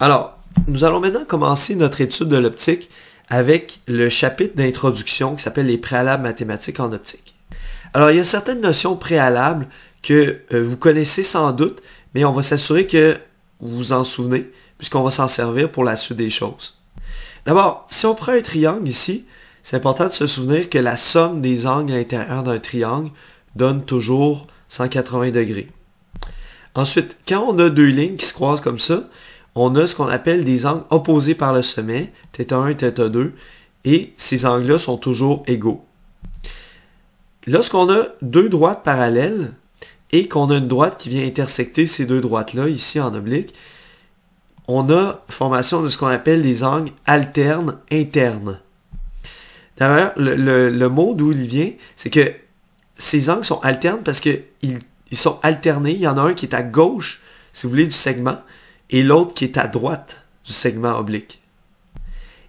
Alors, nous allons maintenant commencer notre étude de l'optique avec le chapitre d'introduction qui s'appelle les préalables mathématiques en optique. Alors, il y a certaines notions préalables que euh, vous connaissez sans doute, mais on va s'assurer que vous vous en souvenez, puisqu'on va s'en servir pour la suite des choses. D'abord, si on prend un triangle ici, c'est important de se souvenir que la somme des angles à l'intérieur d'un triangle donne toujours 180 degrés. Ensuite, quand on a deux lignes qui se croisent comme ça, on a ce qu'on appelle des angles opposés par le sommet, θ1 et θ2, et ces angles-là sont toujours égaux. Lorsqu'on a deux droites parallèles et qu'on a une droite qui vient intersecter ces deux droites-là, ici en oblique, on a formation de ce qu'on appelle des angles alternes internes. D'ailleurs, le, mot d'où il vient, c'est que ces angles sont alternes parce qu'ils ils sont alternés. Il y en a un qui est à gauche, si vous voulez, du segment, et l'autre qui est à droite du segment oblique.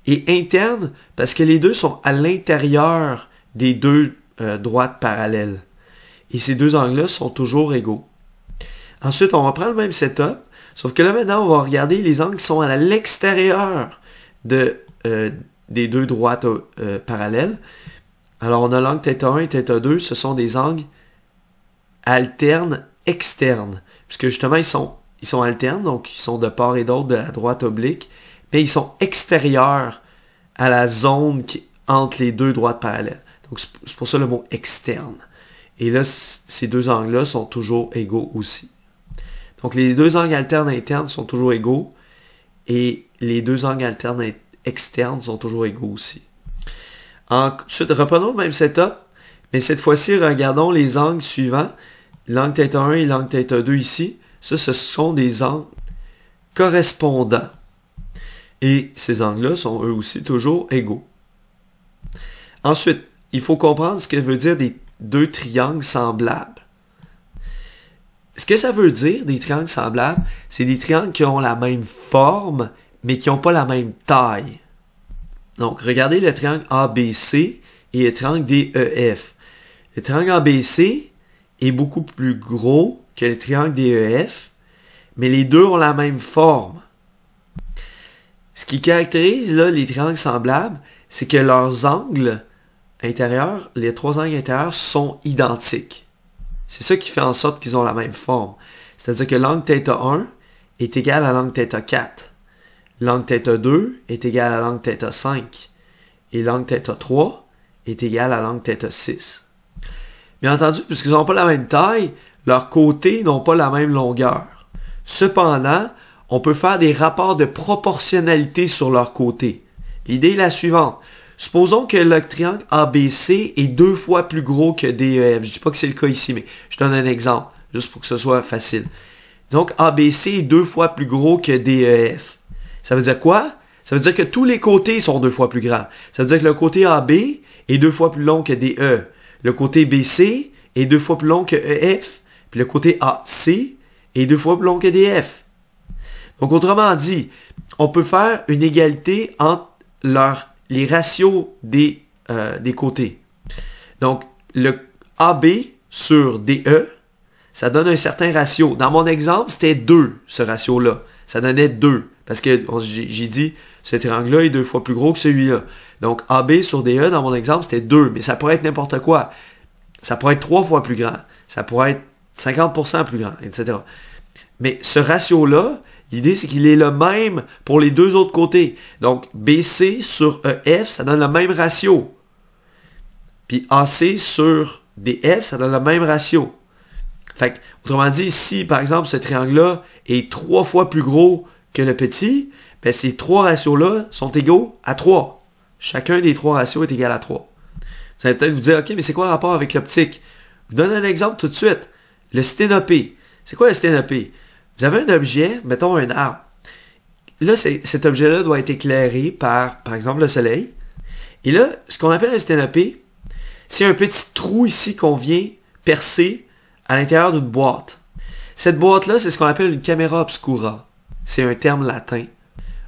Et interne, parce que les deux sont à l'intérieur des deux euh, droites parallèles. Et ces deux angles-là sont toujours égaux. Ensuite, on prendre le même setup, sauf que là maintenant, on va regarder les angles qui sont à l'extérieur de, euh, des deux droites euh, parallèles. Alors, on a l'angle θ1 et θ2, ce sont des angles alternes externes, puisque justement, ils sont ils sont alternes, donc ils sont de part et d'autre de la droite oblique, mais ils sont extérieurs à la zone qui entre les deux droites parallèles. Donc c'est pour ça le mot externe. Et là, ces deux angles-là sont toujours égaux aussi. Donc les deux angles alternes internes sont toujours égaux et les deux angles alternes externes sont toujours égaux aussi. Ensuite, reprenons le même setup, mais cette fois-ci, regardons les angles suivants. L'angle θ1 et l'angle θ2 ici. Ça, ce sont des angles correspondants. Et ces angles-là sont eux aussi toujours égaux. Ensuite, il faut comprendre ce que veut dire des deux triangles semblables. Ce que ça veut dire, des triangles semblables, c'est des triangles qui ont la même forme, mais qui n'ont pas la même taille. Donc, regardez le triangle ABC et le triangle DEF. Le triangle ABC est beaucoup plus gros que le triangle DEF, e mais les deux ont la même forme. Ce qui caractérise les triangles semblables, c'est que leurs angles intérieurs, les trois angles intérieurs sont identiques. C'est ça qui fait en sorte qu'ils ont la même forme. C'est-à-dire que l'angle θ 1 est égal à l'angle θ 4. L'angle θ 2 est égal à l'angle θ 5. Et l'angle θ 3 est égal à l'angle θ 6. Bien entendu, puisqu'ils n'ont pas la même taille, leurs côtés n'ont pas la même longueur. Cependant, on peut faire des rapports de proportionnalité sur leurs côtés. L'idée est la suivante. Supposons que le triangle ABC est deux fois plus gros que DEF. Je ne dis pas que c'est le cas ici, mais je donne un exemple, juste pour que ce soit facile. Donc ABC est deux fois plus gros que DEF. Ça veut dire quoi? Ça veut dire que tous les côtés sont deux fois plus grands. Ça veut dire que le côté AB est deux fois plus long que DE. Le côté BC est deux fois plus long que EF. Puis le côté AC est deux fois plus long que DF. Donc autrement dit, on peut faire une égalité entre les ratios des, euh, des côtés. Donc le AB sur DE, ça donne un certain ratio. Dans mon exemple, c'était 2, ce ratio-là. Ça donnait 2. Parce que j'ai dit, ce triangle-là est deux fois plus gros que celui-là. Donc AB sur DE, dans mon exemple, c'était 2. Mais ça pourrait être n'importe quoi. Ça pourrait être trois fois plus grand. Ça pourrait être 50% plus grand, etc. Mais ce ratio-là, l'idée c'est qu'il est le même pour les deux autres côtés. Donc BC sur EF, ça donne le même ratio. Puis AC sur DF, ça donne le même ratio. Fait autrement dit, si par exemple ce triangle-là est trois fois plus gros que le petit, ben, ces trois ratios-là sont égaux à 3. Chacun des trois ratios est égal à 3. Vous allez peut-être vous dire, OK, mais c'est quoi le rapport avec l'optique? Je vous donne un exemple tout de suite. Le sténopé. C'est quoi le sténopé? Vous avez un objet, mettons un arbre. Là, cet objet-là doit être éclairé par, par exemple, le soleil. Et là, ce qu'on appelle un sténopé, c'est un petit trou ici qu'on vient percer à l'intérieur d'une boîte. Cette boîte-là, c'est ce qu'on appelle une caméra obscura. C'est un terme latin.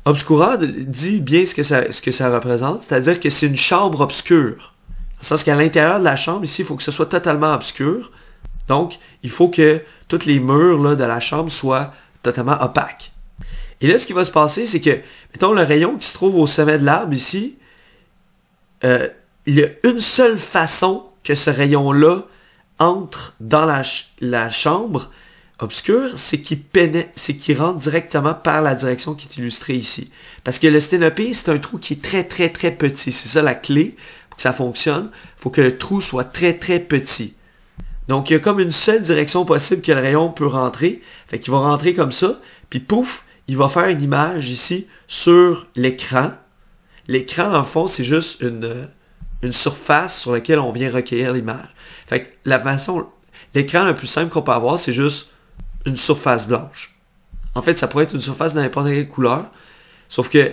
Obscura dit bien ce que ça, ce que ça représente, c'est-à-dire que c'est une chambre obscure. Dans le sens qu'à l'intérieur de la chambre, ici, il faut que ce soit totalement obscur donc, il faut que tous les murs de la chambre soient totalement opaques. Et là, ce qui va se passer, c'est que, mettons, le rayon qui se trouve au sommet de l'arbre ici, euh, il y a une seule façon que ce rayon-là entre dans la, chambre obscure, c'est qu'il qu'il rentre directement par la direction qui est illustrée ici. Parce que le sténopée, c'est un trou qui est très, très, très petit. C'est ça la clé pour que ça fonctionne. Il faut que le trou soit très, très petit. Donc, il y a comme une seule direction possible que le rayon peut rentrer. Fait qu'il va rentrer comme ça, puis pouf, il va faire une image ici sur l'écran. L'écran, en fond, c'est juste euh, une, surface sur laquelle on vient recueillir l'image. Fait que la façon, l'écran le plus simple qu'on peut avoir, c'est juste une surface blanche. En fait, ça pourrait être une surface de n'importe quelle couleur, sauf que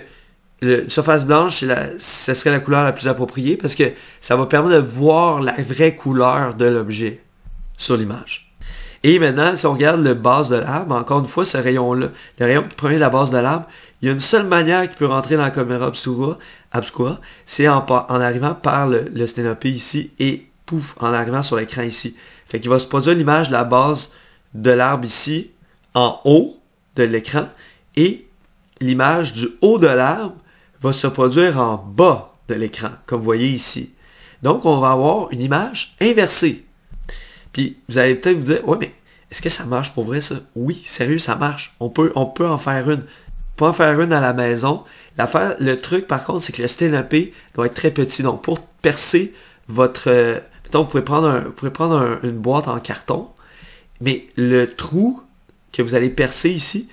la surface blanche, ce serait la couleur la plus appropriée parce que ça va permettre de voir la vraie couleur de l'objet sur l'image. Et maintenant, si on regarde le base de l'arbre, encore une fois, ce rayon-là, le rayon qui provient de la base de l'arbre, il y a une seule manière qui peut rentrer dans la caméra obscura, c'est en, arrivant par le, sténopée ici et pouf, en arrivant sur l'écran ici. Fait qu'il va se produire l'image de la base de l'arbre ici, en haut de l'écran, et l'image du haut de l'arbre va se produire en bas de l'écran, comme vous voyez ici. Donc, on va avoir une image inversée. Puis vous allez peut-être vous dire, ouais, mais est-ce que ça marche pour vrai ça? Oui, sérieux, ça marche. On peut, on peut en faire une. Pour en faire une à la maison. le truc par contre, c'est que le sténopé doit être très petit. Donc pour percer votre. donc euh, vous pouvez prendre, prendre une boîte en carton, mais le trou que vous allez percer ici,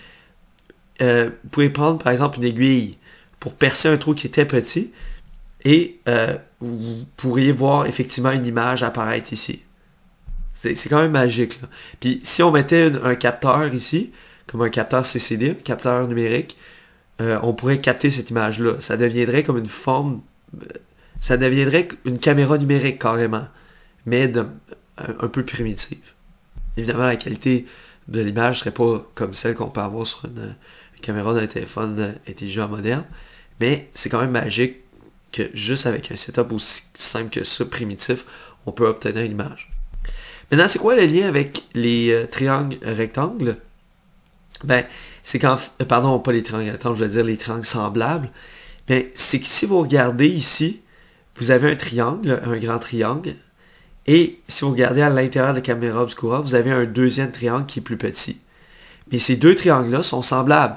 euh, vous pouvez prendre par exemple une aiguille pour percer un trou qui très petit et euh, vous pourriez voir effectivement une image apparaître ici. C'est quand même magique. Puis si on mettait un capteur ici, comme un capteur CCD, un capteur numérique, euh, on pourrait capter cette image-là. Ça deviendrait comme une forme... Euh, ça deviendrait une caméra numérique carrément, mais un, peu primitive. Évidemment, la qualité de l'image serait pas comme celle qu'on peut avoir sur une, une caméra d'un téléphone intelligent moderne, mais c'est quand même magique que juste avec un setup aussi simple que ça, primitif, on peut obtenir une image. Maintenant, c'est quoi le lien avec les euh, triangles euh, rectangles? Ben, c'est quand... Euh, pardon, pas les triangles rectangles, je veux dire les triangles semblables. Ben, c'est que si vous regardez ici, vous avez un triangle, un grand triangle, et si vous regardez à l'intérieur de la caméra obscura, vous avez un deuxième triangle qui est plus petit. Mais ces deux triangles-là sont semblables.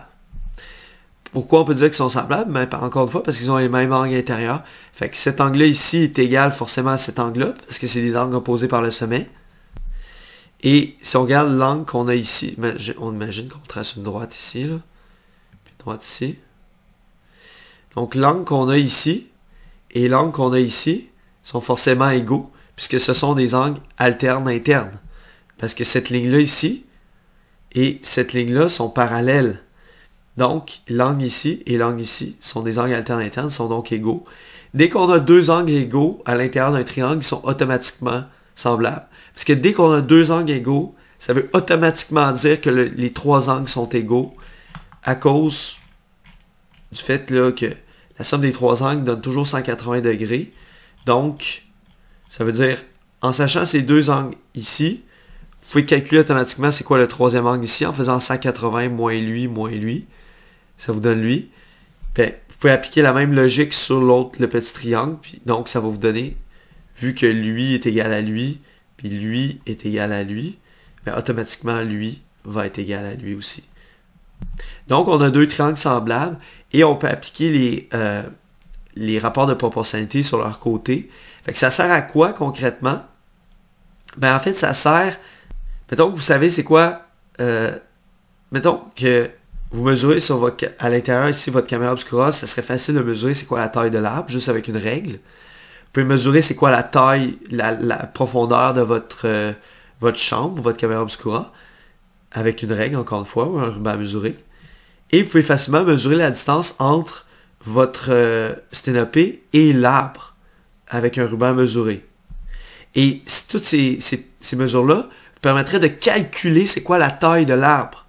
Pourquoi on peut dire qu'ils sont semblables? Mais encore une fois, parce qu'ils ont les mêmes angles intérieurs. Fait que cet angle-là ici est égal forcément à cet angle-là, parce que c'est des angles opposés par le sommet. Et si on regarde l'angle qu'on a ici, on imagine qu'on trace une droite ici, puis une droite ici. Donc l'angle qu'on a ici et l'angle qu'on a ici sont forcément égaux, puisque ce sont des angles alternes internes. Parce que cette ligne-là ici et cette ligne-là sont parallèles. Donc, l'angle ici et l'angle ici sont des angles alternes internes, sont donc égaux. Dès qu'on a deux angles égaux à l'intérieur d'un triangle, ils sont automatiquement semblables. Parce que dès qu'on a deux angles égaux, ça veut automatiquement dire que les trois angles sont égaux à cause du fait là, que la somme des trois angles donne toujours 180 degrés. Donc, ça veut dire, en sachant ces deux angles ici, vous pouvez calculer automatiquement c'est quoi le troisième angle ici en faisant 180 moins lui, moins lui ça vous donne lui. vous pouvez appliquer la même logique sur l'autre, le petit triangle, puis donc ça va vous donner, vu que lui est égal à lui, puis lui est égal à lui, ben, automatiquement lui va être égal à lui aussi. Donc on a deux triangles semblables et on peut appliquer les, euh, les rapports de proportionnalité sur leur côté. Fait que ça sert à quoi concrètement? Ben en fait ça sert, mettons que vous savez c'est quoi, euh, mettons que vous mesurez sur votre, à l'intérieur ici votre caméra obscura, ça serait facile de mesurer c'est quoi la taille de l'arbre, juste avec une règle. Vous pouvez mesurer c'est quoi la taille, la, profondeur de votre, euh, votre chambre, votre caméra obscura, avec une règle, encore une fois, ou un ruban mesuré. Et vous pouvez facilement mesurer la distance entre votre euh, sténopée et l'arbre, avec un ruban mesuré. Et toutes ces, ces mesures-là vous permettraient de calculer c'est quoi la taille de l'arbre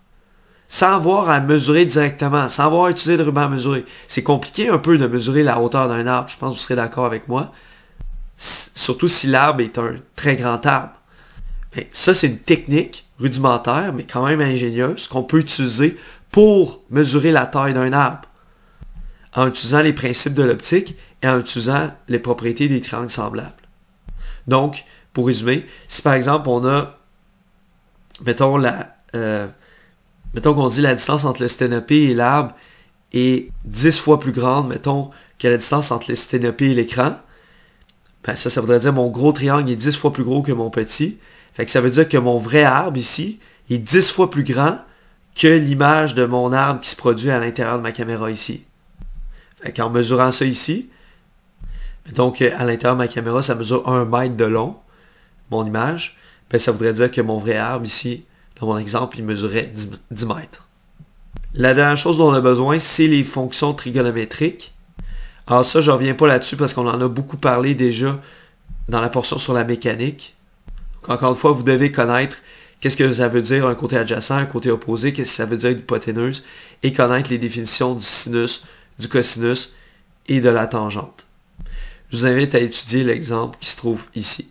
sans avoir à mesurer directement, sans avoir à utiliser le ruban à mesurer. C'est compliqué un peu de mesurer la hauteur d'un arbre, je pense que vous serez d'accord avec moi. Surtout si l'arbre est un très grand arbre. Mais ça, c'est une technique rudimentaire, mais quand même ingénieuse, qu'on peut utiliser pour mesurer la taille d'un arbre, en utilisant les principes de l'optique et en utilisant les propriétés des triangles semblables. Donc, pour résumer, si par exemple on a, mettons, la, euh, mettons qu'on dit la distance entre le sténopée et l'arbre est 10 fois plus grande, mettons, que la distance entre le sténopée et l'écran, ben ça, ça voudrait dire mon gros triangle est 10 fois plus gros que mon petit. Fait que ça veut dire que mon vrai arbre ici est 10 fois plus grand que l'image de mon arbre qui se produit à l'intérieur de ma caméra ici. Fait qu'en mesurant ça ici, donc à l'intérieur de ma caméra, ça mesure 1 mètre de long, mon image, ben ça voudrait dire que mon vrai arbre ici dans mon exemple, il mesurait 10, mètres. La dernière chose dont on a besoin, c'est les fonctions trigonométriques. Alors ça, je ne reviens pas là-dessus parce qu'on en a beaucoup parlé déjà dans la portion sur la mécanique. encore une fois, vous devez connaître qu'est-ce que ça veut dire un côté adjacent, un côté opposé, qu'est-ce que ça veut dire l'hypoténuse, et connaître les définitions du sinus, du cosinus et de la tangente. Je vous invite à étudier l'exemple qui se trouve ici.